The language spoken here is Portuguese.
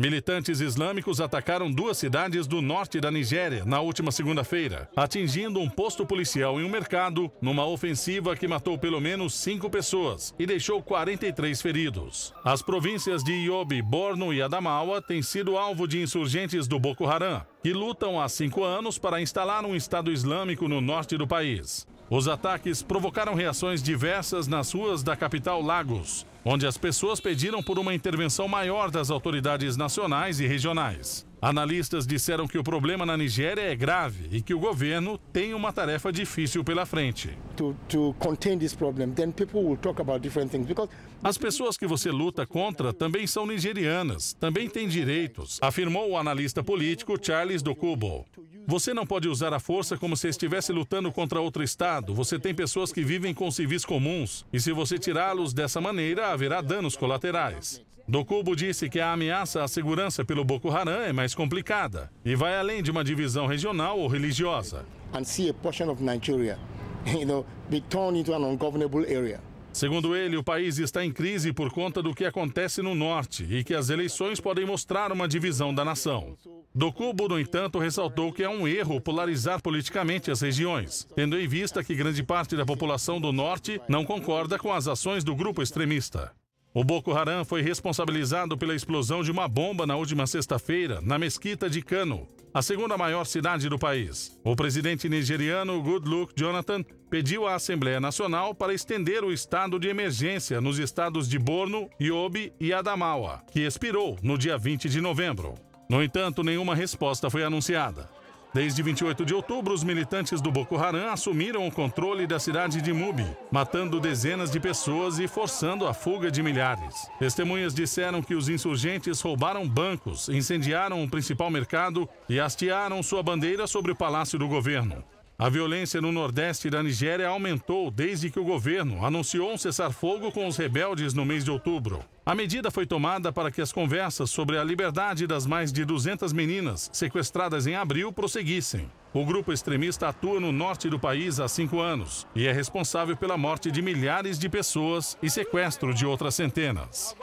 Militantes islâmicos atacaram duas cidades do norte da Nigéria na última segunda-feira, atingindo um posto policial e um mercado numa ofensiva que matou pelo menos cinco pessoas e deixou 43 feridos. As províncias de Yobe, Borno e Adamawa têm sido alvo de insurgentes do Boko Haram, que lutam há cinco anos para instalar um Estado Islâmico no norte do país. Os ataques provocaram reações diversas nas ruas da capital Lagos, onde as pessoas pediram por uma intervenção maior das autoridades nacionais e regionais. Analistas disseram que o problema na Nigéria é grave e que o governo tem uma tarefa difícil pela frente. As pessoas que você luta contra também são nigerianas, também têm direitos, afirmou o analista político Charles Dokubo. Você não pode usar a força como se estivesse lutando contra outro Estado. Você tem pessoas que vivem com civis comuns, e se você tirá-los dessa maneira, haverá danos colaterais. Dokubo disse que a ameaça à segurança pelo Boko Haram é mais complicada e vai além de uma divisão regional ou religiosa. And see a portion of Nigeria, you know, be turned into an ungovernable area. Segundo ele, o país está em crise por conta do que acontece no norte e que as eleições podem mostrar uma divisão da nação. Do Cubo, no entanto, ressaltou que é um erro polarizar politicamente as regiões, tendo em vista que grande parte da população do norte não concorda com as ações do grupo extremista. O Boko Haram foi responsabilizado pela explosão de uma bomba na última sexta-feira na mesquita de Cano, a segunda maior cidade do país. O presidente nigeriano Goodluck Jonathan pediu à Assembleia Nacional para estender o estado de emergência nos estados de Borno, Yobe e Adamawa, que expirou no dia 20 de novembro. No entanto, nenhuma resposta foi anunciada. Desde 28 de outubro, os militantes do Boko Haram assumiram o controle da cidade de Mubi, matando dezenas de pessoas e forçando a fuga de milhares. Testemunhas disseram que os insurgentes roubaram bancos, incendiaram o principal mercado e hastearam sua bandeira sobre o palácio do governo. A violência no nordeste da Nigéria aumentou desde que o governo anunciou um cessar-fogo com os rebeldes no mês de outubro. A medida foi tomada para que as conversas sobre a liberdade das mais de 200 meninas sequestradas em abril prosseguissem. O grupo extremista atua no norte do país há cinco anos e é responsável pela morte de milhares de pessoas e sequestro de outras centenas.